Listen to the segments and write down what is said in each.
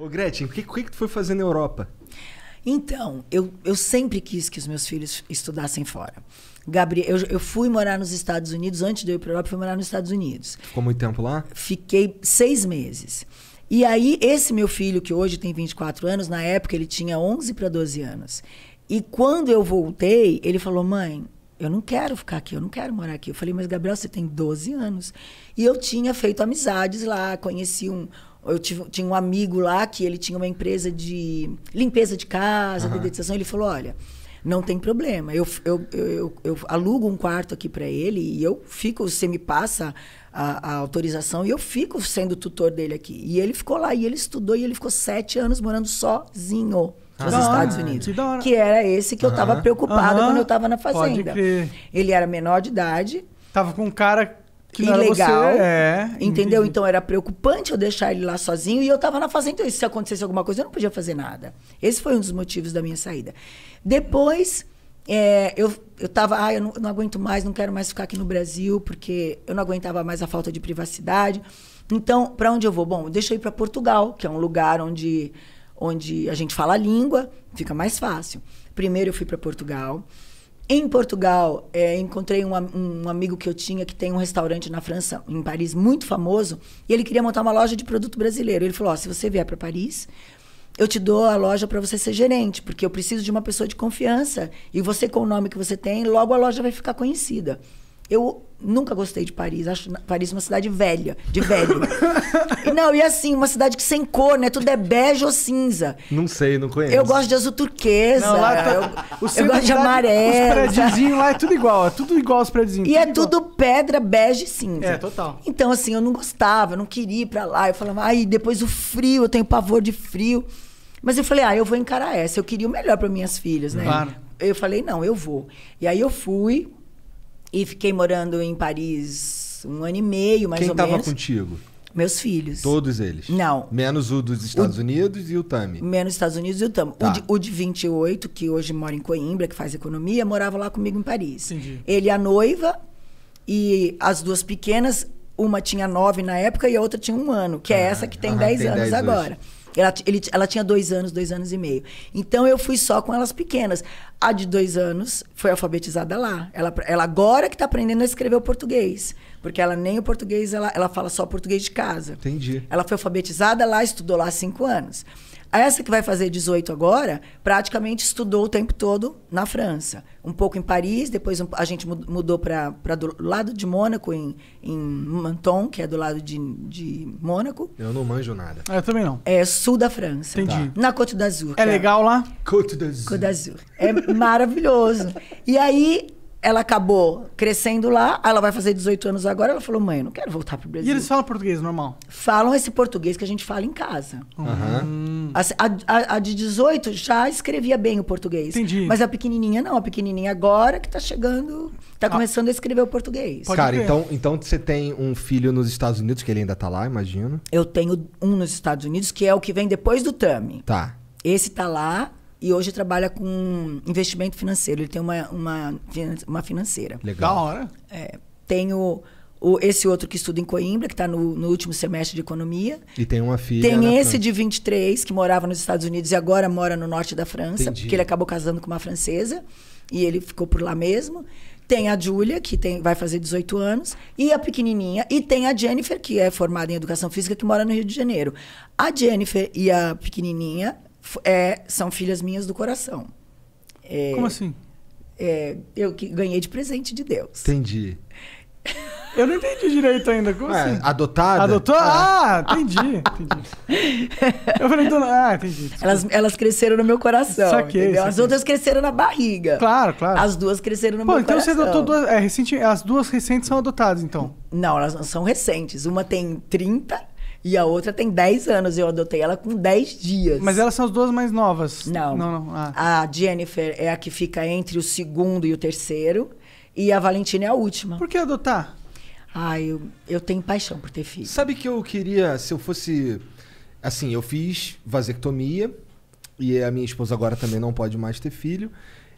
Ô Gretchen, o que, o que, que tu foi fazer na Europa? Então, eu, eu sempre quis que os meus filhos estudassem fora. Gabriel, eu, eu fui morar nos Estados Unidos, antes de eu ir para a Europa, fui morar nos Estados Unidos. Ficou muito tempo lá? Fiquei seis meses. E aí, esse meu filho, que hoje tem 24 anos, na época ele tinha 11 para 12 anos. E quando eu voltei, ele falou: mãe, eu não quero ficar aqui, eu não quero morar aqui. Eu falei, mas Gabriel, você tem 12 anos. E eu tinha feito amizades lá, conheci um. Eu tive, tinha um amigo lá que ele tinha uma empresa de limpeza de casa, uhum. dedetização. Ele falou: olha, não tem problema. Eu, eu, eu, eu alugo um quarto aqui para ele e eu fico, você me passa a, a, autorização e eu fico sendo tutor dele aqui. E ele ficou lá e ele estudou e ele ficou sete anos morando sozinho nos ah, Estados né? Unidos. Que, era esse que eu estava preocupada quando eu estava na fazenda. Ele era menor de idade. Tava com um cara que ilegal. É. Entendeu? Então era preocupante eu deixar ele lá sozinho e eu tava na fazenda. Então, se acontecesse alguma coisa, eu não podia fazer nada. Esse foi um dos motivos da minha saída. Depois, é, eu, eu tava, ah, eu não, não, aguento mais, não quero mais ficar aqui no Brasil, porque eu não aguentava mais a falta de privacidade. Então, para onde eu vou? Bom, deixa eu ir para Portugal, que é um lugar onde onde a gente fala a língua, fica mais fácil. Primeiro eu fui para Portugal. Em Portugal, é, encontrei um, um, amigo que eu tinha que tem um restaurante na França, em Paris, muito famoso, e ele queria montar uma loja de produto brasileiro. Ele falou: oh, se você vier para Paris, eu te dou a loja para você ser gerente, porque eu preciso de uma pessoa de confiança. E você, com o nome que você tem, logo a loja vai ficar conhecida. Eu nunca gostei de Paris. Acho Paris uma cidade velha, de velho. e, não, e assim, uma cidade que sem cor, né? Tudo é bege ou cinza. Não sei, não conheço. Eu gosto de azul turquesa. Não, lá tá... eu, eu gosto de amarelo. Os prédiozinhos lá é tudo igual. É tudo igual os prédiozinhos. E é tudo é igual. tudo pedra, bege e cinza. É, total. Então, assim, eu não gostava, eu não queria ir pra lá. Eu falava, ai, depois o frio, eu tenho pavor de frio. Mas eu falei, ah, eu vou encarar essa. Eu queria o melhor para minhas filhas, né? Claro. Eu falei, não, eu vou. E aí eu fui, e fiquei morando em Paris um ano e meio, mais Quem ou menos. Quem estava contigo? Meus filhos. Todos eles? Não. Menos o dos Estados o... Unidos e o Tami. Menos Estados Unidos e o Tami. Tá. O, de, o de 28, que hoje mora em Coimbra, que faz economia, morava lá comigo em Paris. Entendi. Ele a noiva e as duas pequenas, uma tinha nove na época e a outra tinha um ano, que é ah, é essa que tem dez tem anos dez agora. Hoje. Ela, ele, ela tinha dois anos, dois anos e meio. Então eu fui só com elas pequenas. A de dois anos foi alfabetizada lá. Ela, ela agora que está aprendendo a escrever o português. Porque ela nem o português, ela, ela fala só português de casa. Entendi. Ela foi alfabetizada lá, estudou lá cinco anos. Essa que vai fazer 18 agora, praticamente estudou o tempo todo na França. Um pouco em Paris, depois a gente mudou para do lado de Mônaco, em, em Menton, que é do lado de, de Mônaco. Eu não manjo nada. Ah, eu também não. É sul da França. Entendi. Tá. Na Côte d'Azur. É, é legal lá? Côte d'Azur. Côte d'Azur. É maravilhoso. e aí, ela acabou crescendo lá, ela vai fazer 18 anos agora, ela falou, mãe, eu não quero voltar pro Brasil. E eles falam português normal? Falam esse português que a gente fala em casa. Uhum. A, a, a, de 18 já escrevia bem o português. Entendi. Mas a pequenininha não. A pequenininha agora que tá chegando, tá ah. começando a escrever o português. Pode Cara, então, então você tem um filho nos Estados Unidos, que ele ainda tá lá, imagino. Eu tenho um nos Estados Unidos, que é o que vem depois do Tami. Tá. Esse tá lá, e hoje trabalha com investimento financeiro. Ele tem uma, uma, uma financeira. Legal. Da hora. É, tenho o, esse outro que estuda em Coimbra, que está no, no, último semestre de economia. E tem uma filha. Tem né, esse França. de 23, que morava nos Estados Unidos e agora mora no norte da França, Entendi. porque ele acabou casando com uma francesa e ele ficou por lá mesmo. Tem a Júlia, que tem, vai fazer 18 anos, e a pequenininha. E tem a Jennifer, que é formada em educação física, que mora no Rio de Janeiro. A Jennifer e a pequenininha é, são filhas minhas do coração. É, Como assim? É, eu que ganhei de presente de Deus. Entendi. Eu não entendi direito ainda. Como Ué, assim? Adotada? Adotou? É. Ah, entendi, entendi. Eu falei, então, ah, entendi. Elas, elas cresceram no meu coração. Saquei, entendeu? Saquei. As outras cresceram na barriga. Claro, claro. As duas cresceram no Pô, meu então coração. Então você adotou duas. É, recente, as duas recentes são adotadas, então? Não, elas não são recentes. Uma tem 30 e a outra tem 10 anos. Eu adotei ela com 10 dias. Mas elas são as duas mais novas? Não. não, não. Ah. A Jennifer é a que fica entre o segundo e o terceiro. E a Valentina é a última. Por que adotar? Ai, eu, eu tenho paixão por ter filho. Sabe que eu queria, se eu fosse. Assim, eu fiz vasectomia e a minha esposa agora também não pode mais ter filho.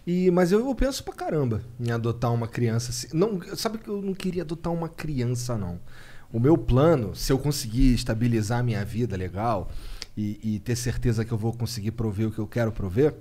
E, mas eu, eu penso pra caramba em adotar uma criança. Assim. Não, sabe que eu não queria adotar uma criança, não. O meu plano, se eu conseguir estabilizar a minha vida legal e, e ter certeza que eu vou conseguir prover o que eu quero prover,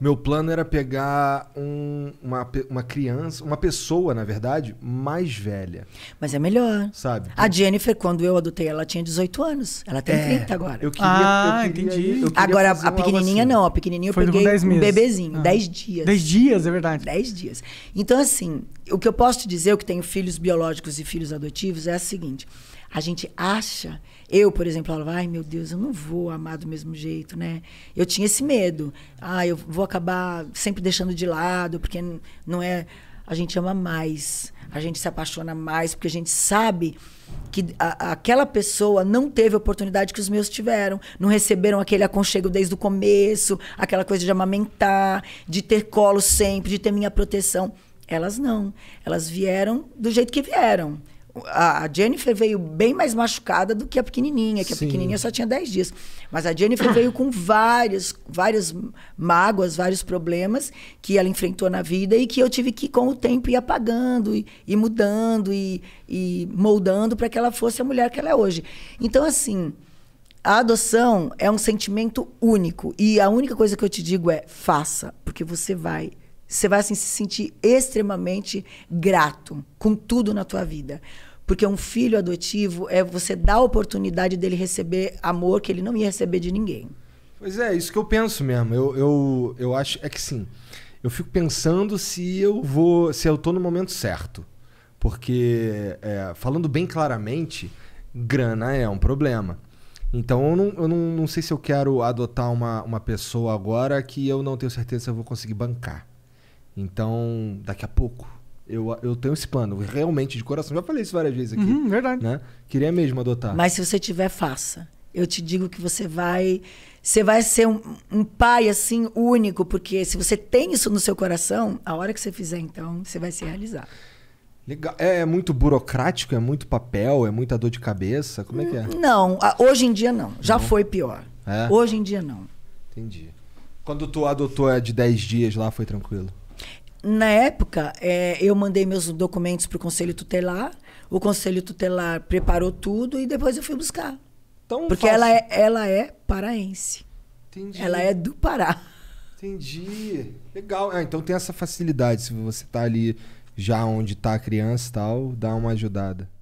meu plano era pegar um, uma, uma criança, uma pessoa, na verdade, mais velha. Mas é melhor. Sabe? A Jennifer, quando eu adotei, ela tinha 18 anos. Ela tem é, 30 agora. Eu queria. Ah, eu queria, entendi. Eu queria agora, a pequenininha assim. não. A pequenininha eu Foi peguei um bebezinho. 10 ah. dias. 10 dias, é verdade. 10 dias. Então, assim, o que eu posso te dizer, eu que tenho filhos biológicos e filhos adotivos, é o seguinte a gente acha. Eu, por exemplo, falava, ai meu Deus, eu não vou amar do mesmo jeito, né? Eu tinha esse medo. Ah, eu vou acabar sempre deixando de lado, porque não é. A gente ama mais, a gente se apaixona mais, porque a gente sabe que a, aquela pessoa não teve a oportunidade que os meus tiveram, não receberam aquele aconchego desde o começo, aquela coisa de amamentar, de ter colo sempre, de ter minha proteção. Elas não. Elas vieram do jeito que vieram. A Jennifer veio bem mais machucada do que a pequenininha, que Sim. a pequenininha só tinha 10 dias. Mas a Jennifer veio com várias, várias mágoas, vários problemas que ela enfrentou na vida e que eu tive que, com o tempo, ir apagando, e, e mudando e, e moldando para que ela fosse a mulher que ela é hoje. Então, assim, a adoção é um sentimento único. E a única coisa que eu te digo é: faça, porque você vai você vai assim, se sentir extremamente grato com tudo na tua vida. Porque um filho adotivo é você dar a oportunidade dele receber amor que ele não ia receber de ninguém. Pois é, isso que eu penso mesmo. Eu, eu, eu acho. É que sim. Eu fico pensando se eu vou. se eu tô no momento certo. Porque, é, falando bem claramente, grana é um problema. Então eu, não, eu não, não sei se eu quero adotar uma, uma pessoa agora que eu não tenho certeza se eu vou conseguir bancar. Então, daqui a pouco, eu, eu tenho esse plano, realmente, de coração. Já falei isso várias vezes aqui. Uhum, verdade. Né? Queria mesmo adotar. Mas se você tiver, faça. Eu te digo que você vai. Você vai ser um, um, pai, assim, único, porque se você tem isso no seu coração, a hora que você fizer, então, você vai se realizar. Legal. É, é muito burocrático, é muito papel, é muita dor de cabeça? Como é que é? Não, hoje em dia não. Já não. foi pior. É? Hoje em dia não. Entendi. Quando tu adotou é de 10 dias lá, foi tranquilo? na época, é, eu mandei meus documentos para o Conselho Tutelar, o Conselho Tutelar preparou tudo e depois eu fui buscar. Tão Porque ela é, ela é paraense. Entendi. Ela é do Pará. Entendi. Legal. Ah, então tem essa facilidade. Se você tá ali já onde está a criança e tal, dá uma ajudada.